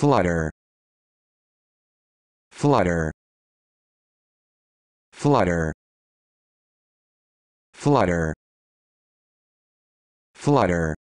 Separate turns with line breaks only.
flutter flutter flutter flutter flutter